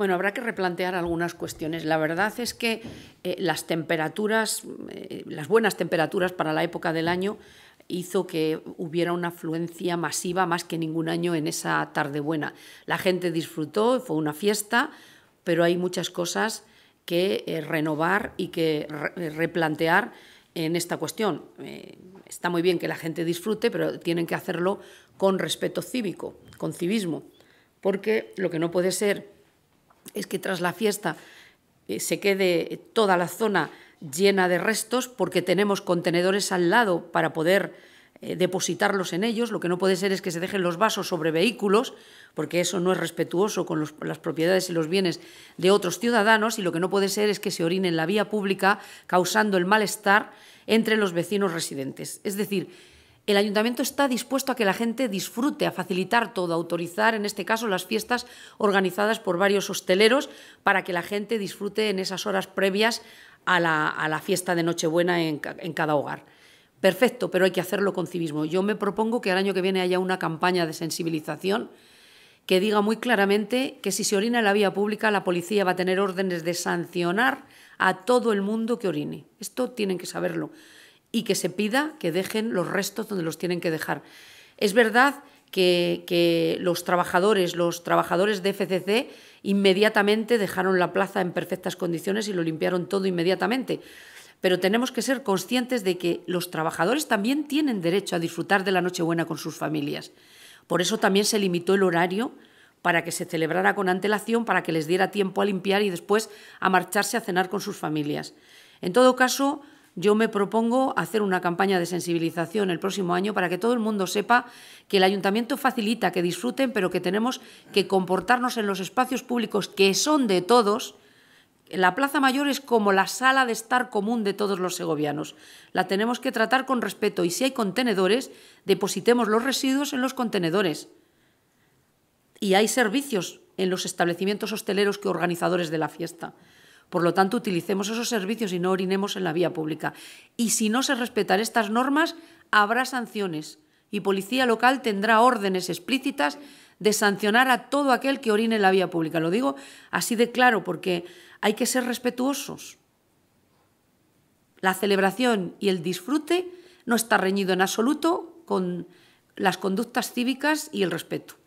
Bueno, habrá que replantear algunas cuestiones. La verdad es que eh, las temperaturas, eh, las buenas temperaturas para la época del año hizo que hubiera una afluencia masiva más que ningún año en esa tarde buena. La gente disfrutó, fue una fiesta, pero hay muchas cosas que eh, renovar y que replantear en esta cuestión. está muy bien que la gente disfrute, pero tienen que hacerlo con respeto cívico, con civismo, porque lo que no puede ser es que tras la fiesta eh, se quede toda la zona llena de restos porque tenemos contenedores al lado para poder eh, depositarlos en ellos. Lo que no puede ser es que se dejen los vasos sobre vehículos porque eso no es respetuoso con las propiedades y los bienes de otros ciudadanos y lo que no puede ser es que se orine en la vía pública causando el malestar entre los vecinos residentes. Es decir, el ayuntamiento está dispuesto a que la gente disfrute, a facilitar todo, a autorizar, en este caso, las fiestas organizadas por varios hosteleros para que la gente disfrute en esas horas previas a la, fiesta de Nochebuena en, en, cada hogar. Perfecto, pero hay que hacerlo con civismo. Yo me propongo que el año que viene haya una campaña de sensibilización que diga muy claramente que si se orina en la vía pública, la policía va a tener órdenes de sancionar a todo el mundo que orine. Esto tienen que saberlo y que se pida que dejen los restos donde los tienen que dejar. Es verdad que, los trabajadores, los trabajadores de FCC inmediatamente dejaron la plaza en perfectas condiciones y lo limpiaron todo inmediatamente. Pero tenemos que ser conscientes de que los trabajadores también tienen derecho a disfrutar de la Nochebuena con sus familias. Por eso también se limitó el horario para que se celebrara con antelación, para que les diera tiempo a limpiar y después a marcharse a cenar con sus familias. En todo caso, yo me propongo hacer una campaña de sensibilización el próximo año para que todo el mundo sepa que el ayuntamiento facilita que disfruten, pero que tenemos que comportarnos en los espacios públicos que son de todos. La Plaza Mayor es como la sala de estar común de todos los segovianos. La tenemos que tratar con respeto y si hay contenedores, depositemos los residuos en los contenedores. Y hay servicios en los establecimientos hosteleros que organizadores de la fiesta. Por lo tanto, utilicemos esos servicios y no orinemos en la vía pública. Y si no se respetan estas normas, habrá sanciones y Policía Local tendrá órdenes explícitas de sancionar a todo aquel que orine en la vía pública. Lo digo así de claro porque hay que ser respetuosos. La celebración y el disfrute no está reñido en absoluto con las conductas cívicas y el respeto.